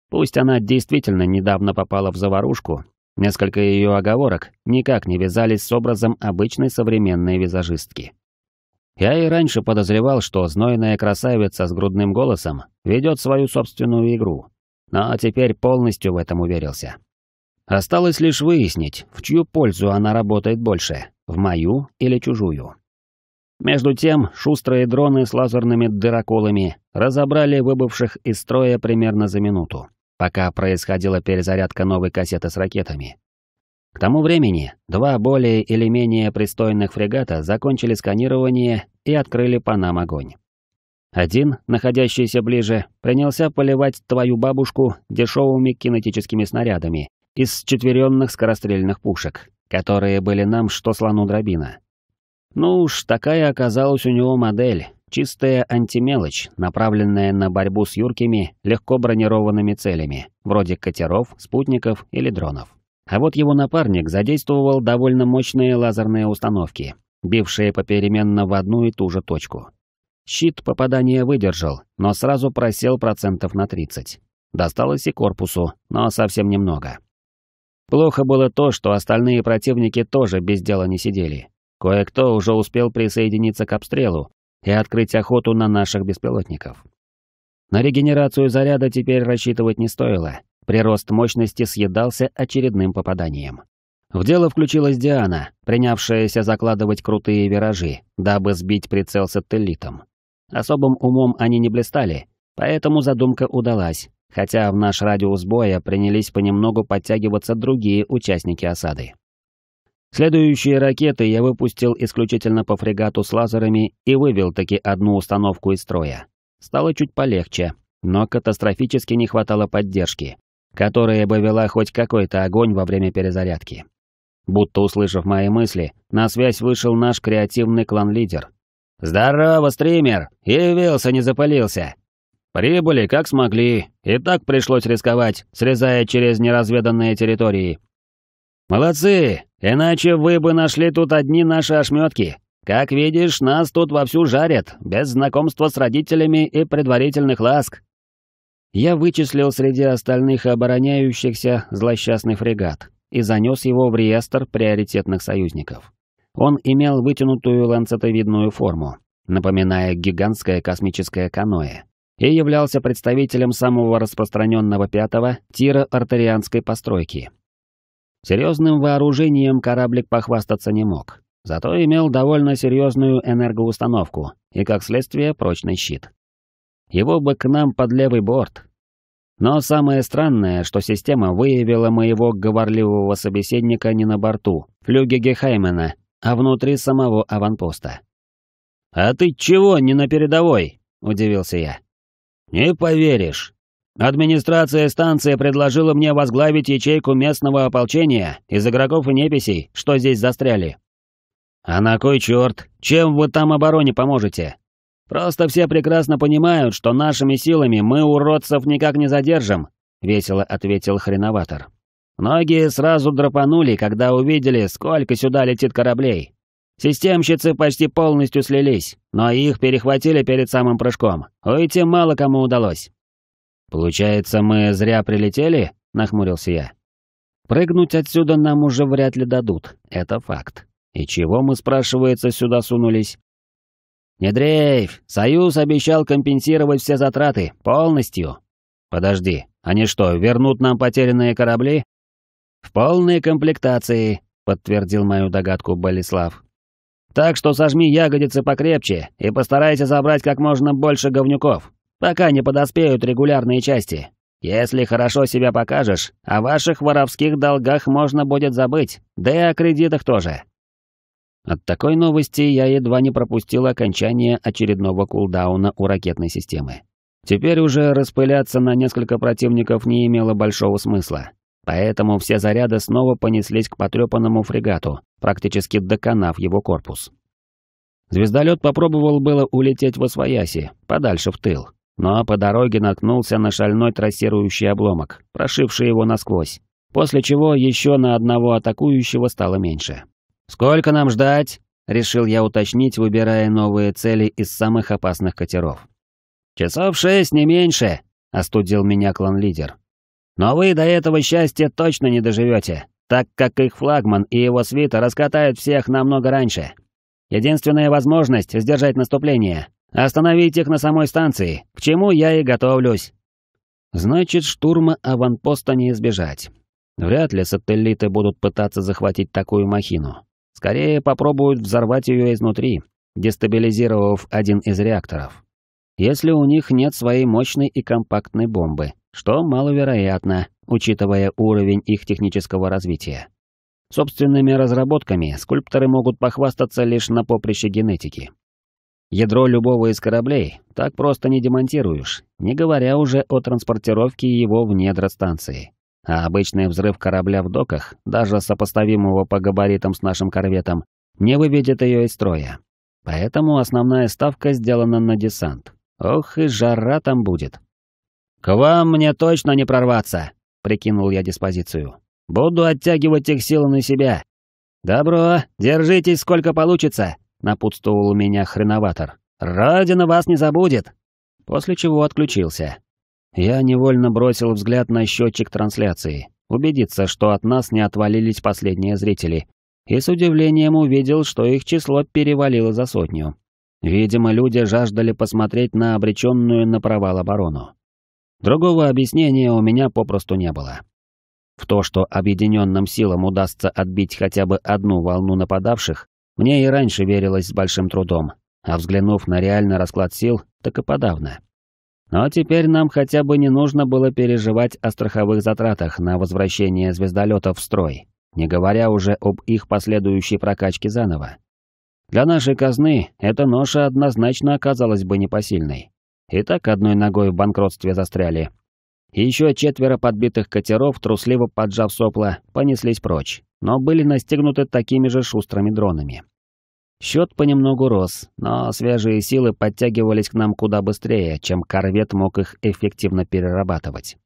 Пусть она действительно недавно попала в заварушку, несколько ее оговорок никак не вязались с образом обычной современной визажистки. Я и раньше подозревал, что знойная красавица с грудным голосом ведет свою собственную игру, но теперь полностью в этом уверился. Осталось лишь выяснить, в чью пользу она работает больше, в мою или чужую. Между тем, шустрые дроны с лазерными дыроколами разобрали выбывших из строя примерно за минуту, пока происходила перезарядка новой кассеты с ракетами. К тому времени два более или менее пристойных фрегата закончили сканирование и открыли по нам огонь. Один, находящийся ближе, принялся поливать твою бабушку дешевыми кинетическими снарядами из четверенных скорострельных пушек, которые были нам что слону дробина. Ну уж, такая оказалась у него модель, чистая антимелочь, направленная на борьбу с юркими, легко бронированными целями, вроде катеров, спутников или дронов. А вот его напарник задействовал довольно мощные лазерные установки, бившие попеременно в одну и ту же точку. Щит попадания выдержал, но сразу просел процентов на 30. Досталось и корпусу, но совсем немного. Плохо было то, что остальные противники тоже без дела не сидели. Кое-кто уже успел присоединиться к обстрелу и открыть охоту на наших беспилотников. На регенерацию заряда теперь рассчитывать не стоило. Прирост мощности съедался очередным попаданием. В дело включилась Диана, принявшаяся закладывать крутые виражи, дабы сбить прицел сателлитом. Особым умом они не блистали, поэтому задумка удалась, хотя в наш радиус боя принялись понемногу подтягиваться другие участники осады. Следующие ракеты я выпустил исключительно по фрегату с лазерами и вывел таки одну установку из строя. Стало чуть полегче, но катастрофически не хватало поддержки, которая бы вела хоть какой-то огонь во время перезарядки. Будто услышав мои мысли, на связь вышел наш креативный клан-лидер, «Здорово, стример! Явился, не запалился!» «Прибыли, как смогли, и так пришлось рисковать, срезая через неразведанные территории». «Молодцы! Иначе вы бы нашли тут одни наши ошметки. Как видишь, нас тут вовсю жарят, без знакомства с родителями и предварительных ласк». Я вычислил среди остальных обороняющихся злосчастный фрегат и занес его в реестр приоритетных союзников. Он имел вытянутую ланцетовидную форму, напоминая гигантское космическое каноэ, и являлся представителем самого распространенного пятого тира артерианской постройки. Серьезным вооружением кораблик похвастаться не мог, зато имел довольно серьезную энергоустановку и, как следствие, прочный щит. Его бы к нам под левый борт. Но самое странное, что система выявила моего говорливого собеседника не на борту, флюге Гехаймена, а внутри самого аванпоста. «А ты чего не на передовой?» — удивился я. «Не поверишь. Администрация станции предложила мне возглавить ячейку местного ополчения из игроков и неписей, что здесь застряли». «А на кой черт? Чем вы там обороне поможете?» «Просто все прекрасно понимают, что нашими силами мы уродцев никак не задержим», — весело ответил хреноватор. Многие сразу драпанули, когда увидели, сколько сюда летит кораблей. Системщицы почти полностью слились, но их перехватили перед самым прыжком. Уйти мало кому удалось. «Получается, мы зря прилетели?» — нахмурился я. «Прыгнуть отсюда нам уже вряд ли дадут, это факт. И чего мы, спрашивается, сюда сунулись?» «Не дрейфь! Союз обещал компенсировать все затраты, полностью!» «Подожди, они что, вернут нам потерянные корабли?» «В полной комплектации», — подтвердил мою догадку Болеслав. «Так что сожми ягодицы покрепче и постарайся забрать как можно больше говнюков, пока не подоспеют регулярные части. Если хорошо себя покажешь, о ваших воровских долгах можно будет забыть, да и о кредитах тоже». От такой новости я едва не пропустил окончание очередного кулдауна у ракетной системы. Теперь уже распыляться на несколько противников не имело большого смысла. Поэтому все заряды снова понеслись к потрепанному фрегату, практически доконав его корпус. Звездолет попробовал было улететь во свояси, подальше в тыл, но по дороге наткнулся на шальной трассирующий обломок, прошивший его насквозь, после чего еще на одного атакующего стало меньше. «Сколько нам ждать?» — решил я уточнить, выбирая новые цели из самых опасных катеров. «Часов шесть, не меньше», — остудил меня клан-лидер. Но вы до этого счастья точно не доживете, так как их флагман и его свита раскатают всех намного раньше. Единственная возможность сдержать наступление — остановить их на самой станции, к чему я и готовлюсь. Значит, штурма аванпоста не избежать. Вряд ли сателлиты будут пытаться захватить такую махину. Скорее попробуют взорвать ее изнутри, дестабилизировав один из реакторов. Если у них нет своей мощной и компактной бомбы, что маловероятно, учитывая уровень их технического развития. Собственными разработками скульпторы могут похвастаться лишь на поприще генетики. Ядро любого из кораблей так просто не демонтируешь, не говоря уже о транспортировке его в недра станции. А обычный взрыв корабля в доках, даже сопоставимого по габаритам с нашим корветом, не выведет ее из строя. Поэтому основная ставка сделана на десант. Ох и жара там будет. «К вам мне точно не прорваться», — прикинул я диспозицию. «Буду оттягивать их силы на себя». «Добро, держитесь сколько получится», — напутствовал меня хреноватор. «Родина вас не забудет». После чего отключился. Я невольно бросил взгляд на счетчик трансляции, убедиться, что от нас не отвалились последние зрители, и с удивлением увидел, что их число перевалило за сотню. Видимо, люди жаждали посмотреть на обреченную на провал оборону. Другого объяснения у меня попросту не было. В то, что объединенным силам удастся отбить хотя бы одну волну нападавших, мне и раньше верилось с большим трудом, а взглянув на реальный расклад сил, так и подавно. Но теперь нам хотя бы не нужно было переживать о страховых затратах на возвращение звездолетов в строй, не говоря уже об их последующей прокачке заново. Для нашей казны эта ноша однозначно оказалась бы непосильной и так одной ногой в банкротстве застряли. еще четверо подбитых катеров, трусливо поджав сопла, понеслись прочь, но были настигнуты такими же шустрыми дронами. Счет понемногу рос, но свежие силы подтягивались к нам куда быстрее, чем корвет мог их эффективно перерабатывать.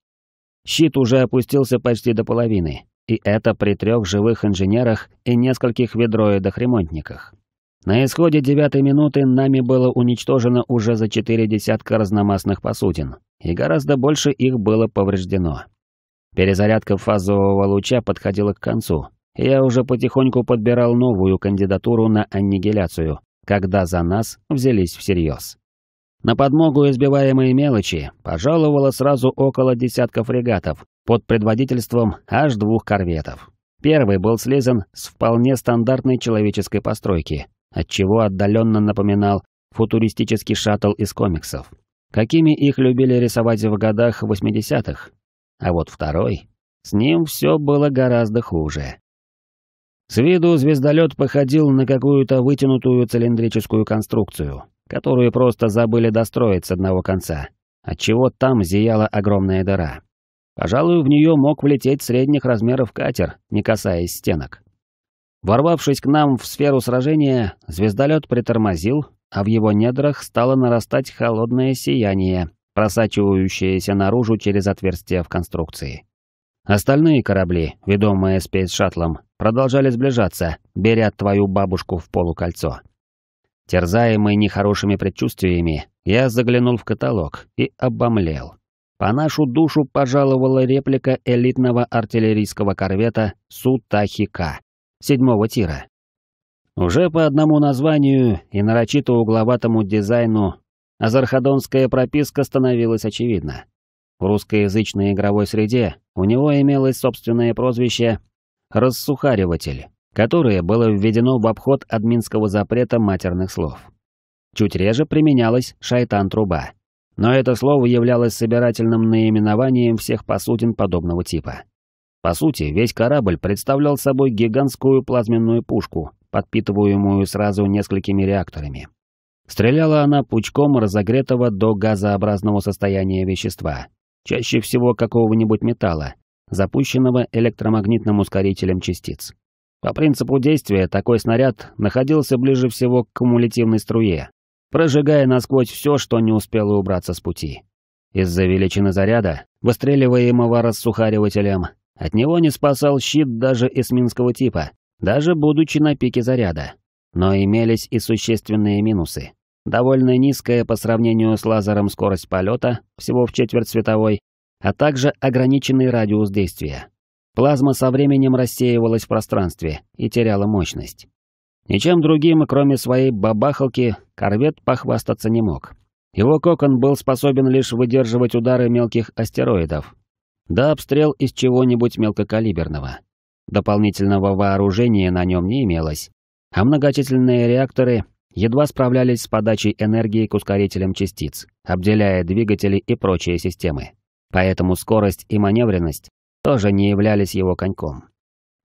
Щит уже опустился почти до половины, и это при трех живых инженерах и нескольких ведроидах-ремонтниках. На исходе девятой минуты нами было уничтожено уже за четыре десятка разномастных посудин, и гораздо больше их было повреждено. Перезарядка фазового луча подходила к концу, и я уже потихоньку подбирал новую кандидатуру на аннигиляцию, когда за нас взялись всерьез. На подмогу избиваемые мелочи пожаловало сразу около десятка фрегатов под предводительством аж двух корветов. Первый был слезан с вполне стандартной человеческой постройки, отчего отдаленно напоминал футуристический шаттл из комиксов, какими их любили рисовать в годах 80-х. А вот второй, с ним все было гораздо хуже. С виду звездолет походил на какую-то вытянутую цилиндрическую конструкцию, которую просто забыли достроить с одного конца, отчего там зияла огромная дыра. Пожалуй, в нее мог влететь средних размеров катер, не касаясь стенок. Ворвавшись к нам в сферу сражения, звездолет притормозил, а в его недрах стало нарастать холодное сияние, просачивающееся наружу через отверстие в конструкции. Остальные корабли, ведомые спейс-шаттлом, продолжали сближаться, беря твою бабушку в полукольцо. Терзаемый нехорошими предчувствиями, я заглянул в каталог и обомлел. По нашу душу пожаловала реплика элитного артиллерийского корвета Сутахика. тахи к седьмого тира. Уже по одному названию и нарочито угловатому дизайну азархадонская прописка становилась очевидна. В русскоязычной игровой среде у него имелось собственное прозвище «рассухариватель», которое было введено в обход админского запрета матерных слов. Чуть реже применялось «шайтан-труба». Но это слово являлось собирательным наименованием всех посудин подобного типа. По сути, весь корабль представлял собой гигантскую плазменную пушку, подпитываемую сразу несколькими реакторами. Стреляла она пучком разогретого до газообразного состояния вещества, чаще всего какого-нибудь металла, запущенного электромагнитным ускорителем частиц. По принципу действия такой снаряд находился ближе всего к кумулятивной струе, прожигая насквозь все, что не успело убраться с пути. Из-за величины заряда, выстреливаемого рассухаривателем, от него не спасал щит даже эсминского типа, даже будучи на пике заряда. Но имелись и существенные минусы. Довольно низкая по сравнению с лазером скорость полета, всего в четверть световой, а также ограниченный радиус действия. Плазма со временем рассеивалась в пространстве и теряла мощность. Ничем другим, кроме своей бабахалки, корвет похвастаться не мог. Его кокон был способен лишь выдерживать удары мелких астероидов, да обстрел из чего-нибудь мелкокалиберного. Дополнительного вооружения на нем не имелось, а многочисленные реакторы едва справлялись с подачей энергии к ускорителям частиц, обделяя двигатели и прочие системы. Поэтому скорость и маневренность тоже не являлись его коньком.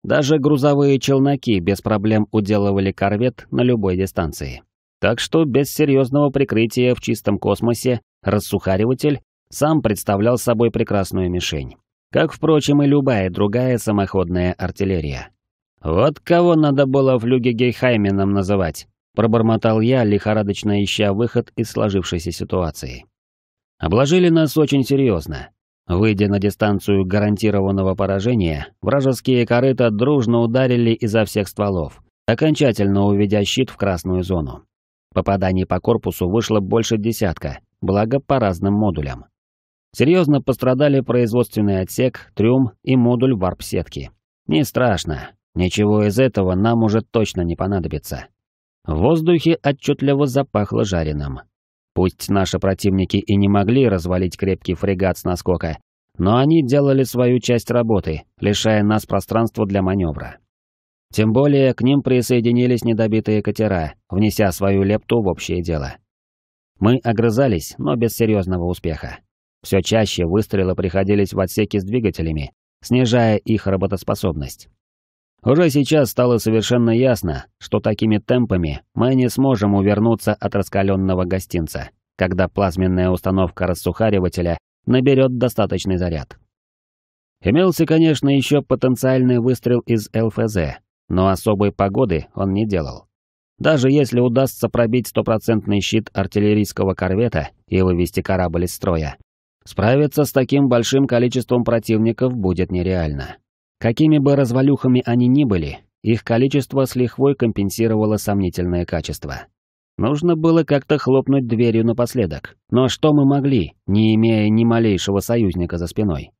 Даже грузовые челноки без проблем уделывали корвет на любой дистанции. Так что без серьезного прикрытия в чистом космосе рассухариватель сам представлял собой прекрасную мишень. Как, впрочем, и любая другая самоходная артиллерия. «Вот кого надо было в люге Гейхайменом называть», — пробормотал я, лихорадочно ища выход из сложившейся ситуации. Обложили нас очень серьезно. Выйдя на дистанцию гарантированного поражения, вражеские корыта дружно ударили изо всех стволов, окончательно уведя щит в красную зону. Попаданий по корпусу вышло больше десятка, благо по разным модулям. Серьезно пострадали производственный отсек, трюм и модуль варп-сетки. Не страшно, ничего из этого нам уже точно не понадобится. В воздухе отчетливо запахло жареным. Пусть наши противники и не могли развалить крепкий фрегат с наскока, но они делали свою часть работы, лишая нас пространства для маневра. Тем более к ним присоединились недобитые катера, внеся свою лепту в общее дело. Мы огрызались, но без серьезного успеха. Все чаще выстрелы приходились в отсеки с двигателями, снижая их работоспособность. Уже сейчас стало совершенно ясно, что такими темпами мы не сможем увернуться от раскаленного гостинца, когда плазменная установка рассухаривателя наберет достаточный заряд. Имелся, конечно, еще потенциальный выстрел из ЛФЗ, но особой погоды он не делал. Даже если удастся пробить стопроцентный щит артиллерийского корвета и вывести корабль из строя, Справиться с таким большим количеством противников будет нереально. Какими бы развалюхами они ни были, их количество с лихвой компенсировало сомнительное качество. Нужно было как-то хлопнуть дверью напоследок. Но что мы могли, не имея ни малейшего союзника за спиной?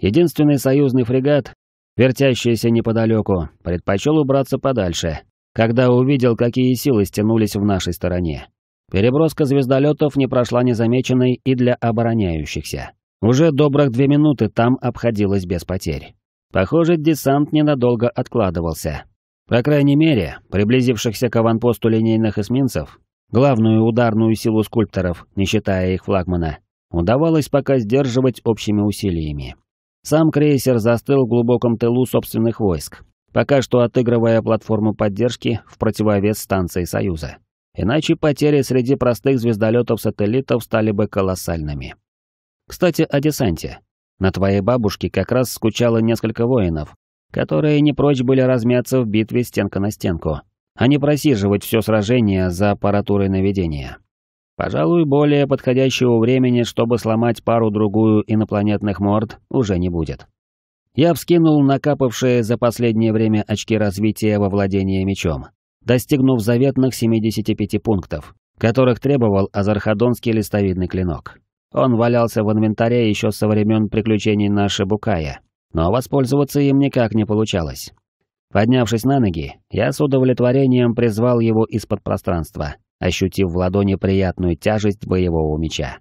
Единственный союзный фрегат, вертящийся неподалеку, предпочел убраться подальше, когда увидел, какие силы стянулись в нашей стороне. Переброска звездолетов не прошла незамеченной и для обороняющихся. Уже добрых две минуты там обходилось без потерь. Похоже, десант ненадолго откладывался. По крайней мере, приблизившихся к аванпосту линейных эсминцев, главную ударную силу скульпторов, не считая их флагмана, удавалось пока сдерживать общими усилиями. Сам крейсер застыл в глубоком тылу собственных войск, пока что отыгрывая платформу поддержки в противовес станции Союза. Иначе потери среди простых звездолетов-сателлитов стали бы колоссальными. Кстати, о десанте. На твоей бабушке как раз скучало несколько воинов, которые не прочь были размяться в битве стенка на стенку, а не просиживать все сражение за аппаратурой наведения. Пожалуй, более подходящего времени, чтобы сломать пару-другую инопланетных морд, уже не будет. Я вскинул накапавшие за последнее время очки развития во владении мечом достигнув заветных 75 пунктов, которых требовал азархадонский листовидный клинок. Он валялся в инвентаре еще со времен приключений на Шибукая, но воспользоваться им никак не получалось. Поднявшись на ноги, я с удовлетворением призвал его из-под пространства, ощутив в ладони приятную тяжесть боевого меча.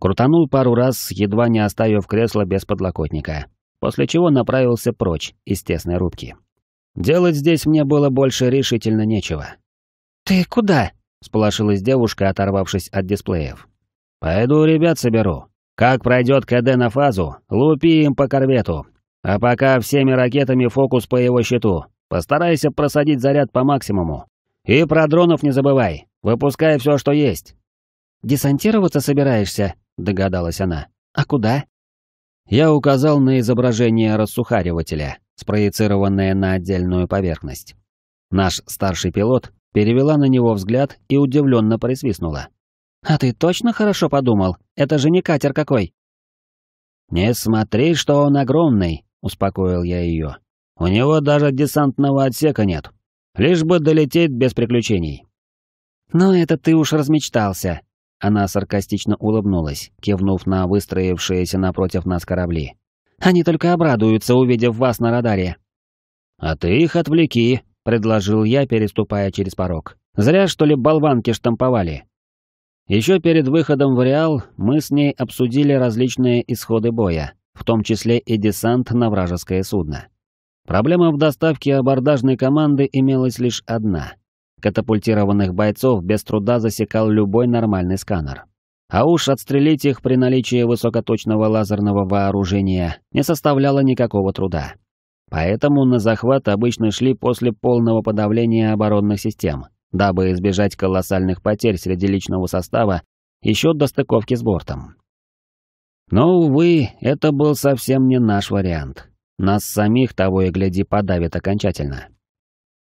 Крутанул пару раз, едва не оставив кресло без подлокотника, после чего направился прочь из тесной рубки. Делать здесь мне было больше решительно нечего. «Ты куда?» — сполошилась девушка, оторвавшись от дисплеев. «Пойду ребят соберу. Как пройдет КД на фазу, лупи им по корвету. А пока всеми ракетами фокус по его щиту. Постарайся просадить заряд по максимуму. И про дронов не забывай. Выпускай все, что есть». «Десантироваться собираешься?» — догадалась она. «А куда?» Я указал на изображение рассухаривателя, Спроецированное на отдельную поверхность. Наш старший пилот перевела на него взгляд и удивленно присвистнула. «А ты точно хорошо подумал? Это же не катер какой!» «Не смотри, что он огромный», — успокоил я ее. «У него даже десантного отсека нет. Лишь бы долететь без приключений». «Ну это ты уж размечтался», — она саркастично улыбнулась, кивнув на выстроившиеся напротив нас корабли. Они только обрадуются, увидев вас на радаре». «А ты их отвлеки», — предложил я, переступая через порог. «Зря, что ли, болванки штамповали». Еще перед выходом в Реал мы с ней обсудили различные исходы боя, в том числе и десант на вражеское судно. Проблема в доставке абордажной команды имелась лишь одна. Катапультированных бойцов без труда засекал любой нормальный сканер. А уж отстрелить их при наличии высокоточного лазерного вооружения не составляло никакого труда. Поэтому на захват обычно шли после полного подавления оборонных систем, дабы избежать колоссальных потерь среди личного состава еще до стыковки с бортом. Но, увы, это был совсем не наш вариант. Нас самих того и гляди подавит окончательно.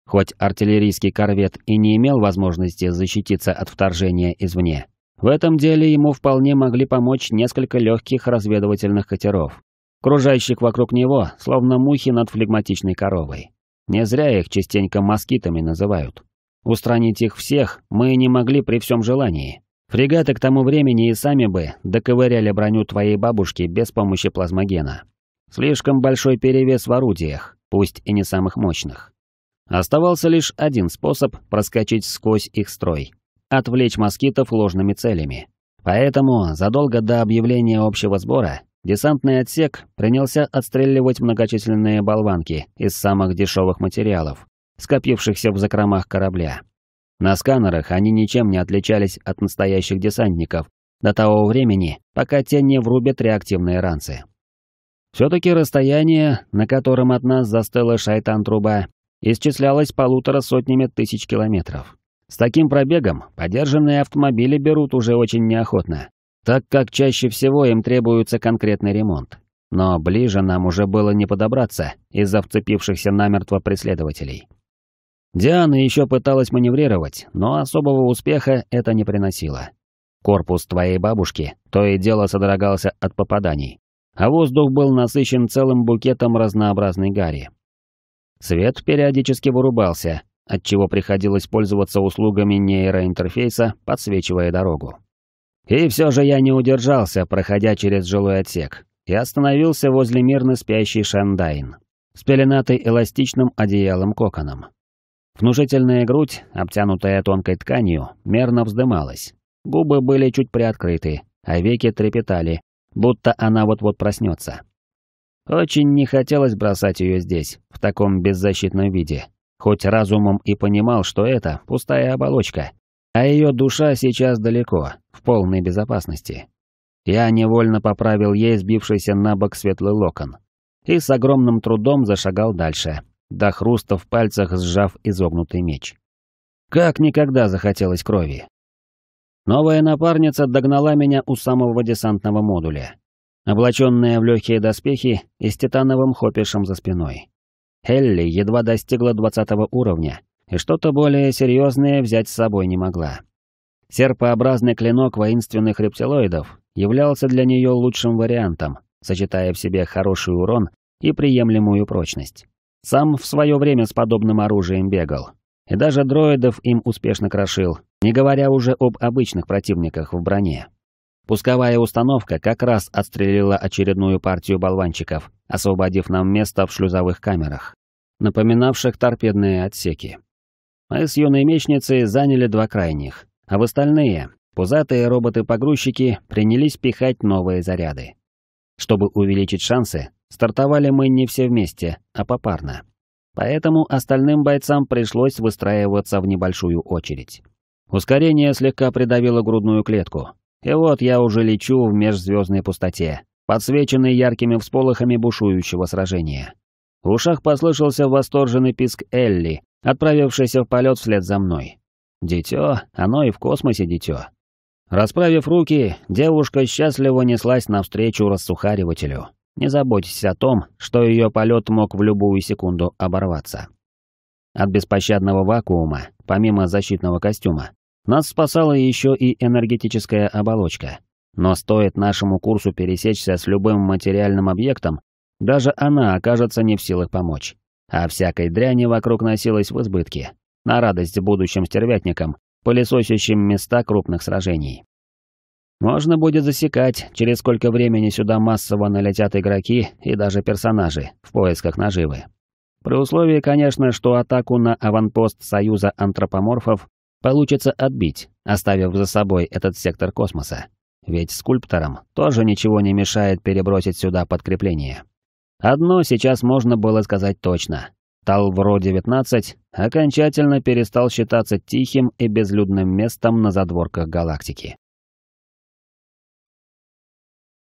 Хоть артиллерийский корвет и не имел возможности защититься от вторжения извне, в этом деле ему вполне могли помочь несколько легких разведывательных катеров, кружащих вокруг него, словно мухи над флегматичной коровой. Не зря их частенько москитами называют. Устранить их всех мы не могли при всем желании. Фрегаты к тому времени и сами бы доковыряли броню твоей бабушки без помощи плазмогена. Слишком большой перевес в орудиях, пусть и не самых мощных. Оставался лишь один способ проскочить сквозь их строй — отвлечь москитов ложными целями. Поэтому задолго до объявления общего сбора десантный отсек принялся отстреливать многочисленные болванки из самых дешевых материалов, скопившихся в закромах корабля. На сканерах они ничем не отличались от настоящих десантников до того времени, пока те не врубят реактивные ранцы. Все-таки расстояние, на котором от нас застыла шайтан-труба, исчислялось полутора сотнями тысяч километров. С таким пробегом подержанные автомобили берут уже очень неохотно, так как чаще всего им требуется конкретный ремонт. Но ближе нам уже было не подобраться из-за вцепившихся намертво преследователей. Диана еще пыталась маневрировать, но особого успеха это не приносило. Корпус твоей бабушки то и дело содрогался от попаданий, а воздух был насыщен целым букетом разнообразной гари. Свет периодически вырубался, отчего приходилось пользоваться услугами нейроинтерфейса, подсвечивая дорогу. И все же я не удержался, проходя через жилой отсек, и остановился возле мирно спящей Шандайн, с пеленатой эластичным одеялом-коконом. Внушительная грудь, обтянутая тонкой тканью, мерно вздымалась. Губы были чуть приоткрыты, а веки трепетали, будто она вот-вот проснется. Очень не хотелось бросать ее здесь, в таком беззащитном виде, Хоть разумом и понимал, что это пустая оболочка, а ее душа сейчас далеко, в полной безопасности. Я невольно поправил ей сбившийся на бок светлый локон и с огромным трудом зашагал дальше, до хруста в пальцах сжав изогнутый меч. Как никогда захотелось крови. Новая напарница догнала меня у самого десантного модуля, облаченная в легкие доспехи и с титановым хопишем за спиной. Хелли едва достигла 20 уровня, и что-то более серьезное взять с собой не могла. Серпообразный клинок воинственных рептилоидов являлся для нее лучшим вариантом, сочетая в себе хороший урон и приемлемую прочность. Сам в свое время с подобным оружием бегал. И даже дроидов им успешно крошил, не говоря уже об обычных противниках в броне. Пусковая установка как раз отстрелила очередную партию болванчиков, освободив нам место в шлюзовых камерах, напоминавших торпедные отсеки. Мы с юной мечницей заняли два крайних, а в остальные пузатые роботы-погрузчики принялись пихать новые заряды. Чтобы увеличить шансы, стартовали мы не все вместе, а попарно. Поэтому остальным бойцам пришлось выстраиваться в небольшую очередь. Ускорение слегка придавило грудную клетку, и вот я уже лечу в межзвездной пустоте, подсвеченной яркими всполохами бушующего сражения. В ушах послышался восторженный писк Элли, отправившийся в полет вслед за мной. Дитё, оно и в космосе дитё. Расправив руки, девушка счастливо неслась навстречу рассухаривателю. Не заботьтесь о том, что ее полет мог в любую секунду оборваться. От беспощадного вакуума, помимо защитного костюма, нас спасала еще и энергетическая оболочка. Но стоит нашему курсу пересечься с любым материальным объектом, даже она окажется не в силах помочь. А всякой дряни вокруг носилась в избытке. На радость будущим стервятникам, пылесосящим места крупных сражений. Можно будет засекать, через сколько времени сюда массово налетят игроки и даже персонажи в поисках наживы. При условии, конечно, что атаку на аванпост Союза антропоморфов получится отбить, оставив за собой этот сектор космоса. Ведь скульпторам тоже ничего не мешает перебросить сюда подкрепление. Одно сейчас можно было сказать точно. Талвро-19 окончательно перестал считаться тихим и безлюдным местом на задворках галактики.